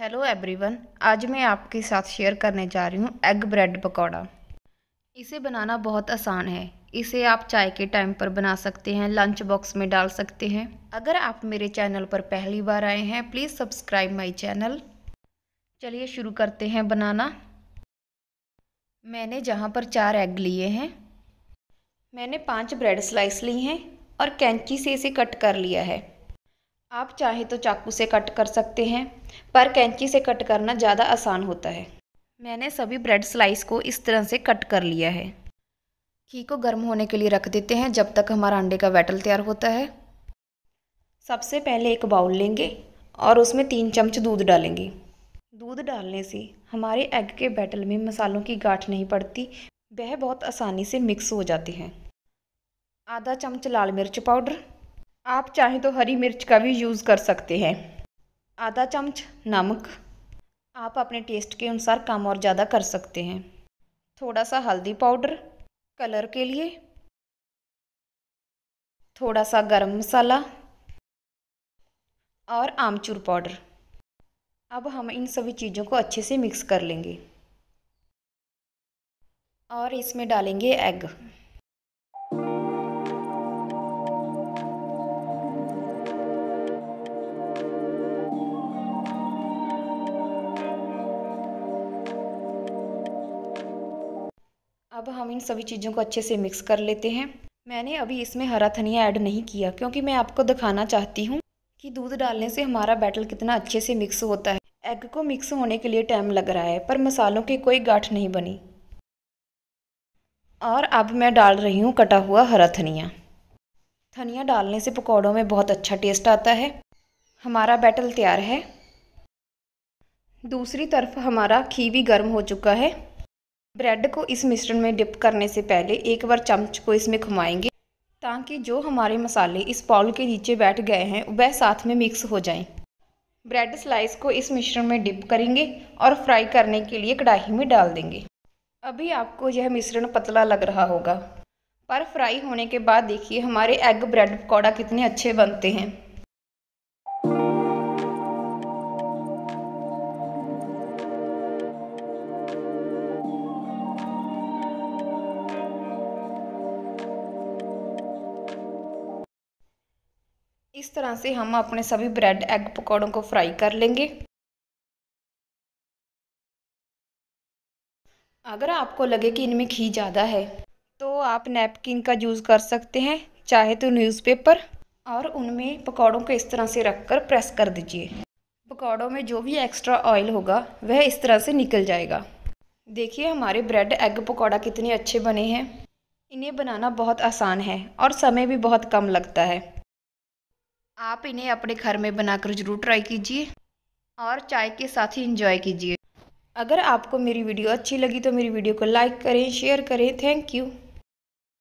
Hello everyone आज मैं आपके साथ शेयर करने जा रही हूँ एग ब्रेड पकौड़ा इसे बनाना बहुत आसान है इसे आप चाय के टाइम पर बना सकते हैं लंच बॉक्स में डाल सकते हैं अगर आप मेरे चैनल पर पहली बार आए हैं प्लीज़ सब्सक्राइब माय चैनल चलिए शुरू करते हैं बनाना मैंने जहाँ पर चार एग लिए हैं मैंने पाँच ब्रेड स्लाइस ली हैं और कैंची से इसे कट कर लिया है आप चाहे तो चाकू से कट कर सकते हैं पर कैंची से कट करना ज़्यादा आसान होता है मैंने सभी ब्रेड स्लाइस को इस तरह से कट कर लिया है घी को गर्म होने के लिए रख देते हैं जब तक हमारा अंडे का बैटल तैयार होता है सबसे पहले एक बाउल लेंगे और उसमें तीन चम्मच दूध डालेंगे दूध डालने से हमारे एग के बैटल में मसालों की गांठ नहीं पड़ती वह बहुत आसानी से मिक्स हो जाते हैं आधा चम्मच लाल मिर्च पाउडर आप चाहें तो हरी मिर्च का भी यूज़ कर सकते हैं आधा चम्मच नमक आप अपने टेस्ट के अनुसार कम और ज़्यादा कर सकते हैं थोड़ा सा हल्दी पाउडर कलर के लिए थोड़ा सा गरम मसाला और आमचूर पाउडर अब हम इन सभी चीज़ों को अच्छे से मिक्स कर लेंगे और इसमें डालेंगे एग अब हम इन सभी चीज़ों को अच्छे से मिक्स कर लेते हैं मैंने अभी इसमें हरा धनिया ऐड नहीं किया क्योंकि मैं आपको दिखाना चाहती हूँ कि दूध डालने से हमारा बैटर कितना अच्छे से मिक्स होता है एग को मिक्स होने के लिए टाइम लग रहा है पर मसालों की कोई गाठ नहीं बनी और अब मैं डाल रही हूँ कटा हुआ हरा धनिया धनिया डालने से पकौड़ों में बहुत अच्छा टेस्ट आता है हमारा बैटल तैयार है दूसरी तरफ हमारा खी भी गर्म हो चुका है ब्रेड को इस मिश्रण में डिप करने से पहले एक बार चम्मच को इसमें घुमाएंगे ताकि जो हमारे मसाले इस पाउल के नीचे बैठ गए हैं वह साथ में मिक्स हो जाएं। ब्रेड स्लाइस को इस मिश्रण में डिप करेंगे और फ्राई करने के लिए कढ़ाई में डाल देंगे अभी आपको यह मिश्रण पतला लग रहा होगा पर फ्राई होने के बाद देखिए हमारे एग ब्रेड पकौड़ा कितने अच्छे बनते हैं इस तरह से हम अपने सभी ब्रेड एग पकौड़ों को फ्राई कर लेंगे अगर आपको लगे कि इनमें घी ज़्यादा है तो आप नैपकिन का यूज़ कर सकते हैं चाहे तो न्यूज़पेपर और उनमें पकौड़ों को इस तरह से रखकर प्रेस कर दीजिए पकौड़ों में जो भी एक्स्ट्रा ऑयल होगा वह इस तरह से निकल जाएगा देखिए हमारे ब्रेड एग पकौड़ा कितने अच्छे बने हैं इन्हें बनाना बहुत आसान है और समय भी बहुत कम लगता है आप इन्हें अपने घर में बनाकर ज़रूर ट्राई कीजिए और चाय के साथ ही इंजॉय कीजिए अगर आपको मेरी वीडियो अच्छी लगी तो मेरी वीडियो को लाइक करें शेयर करें थैंक यू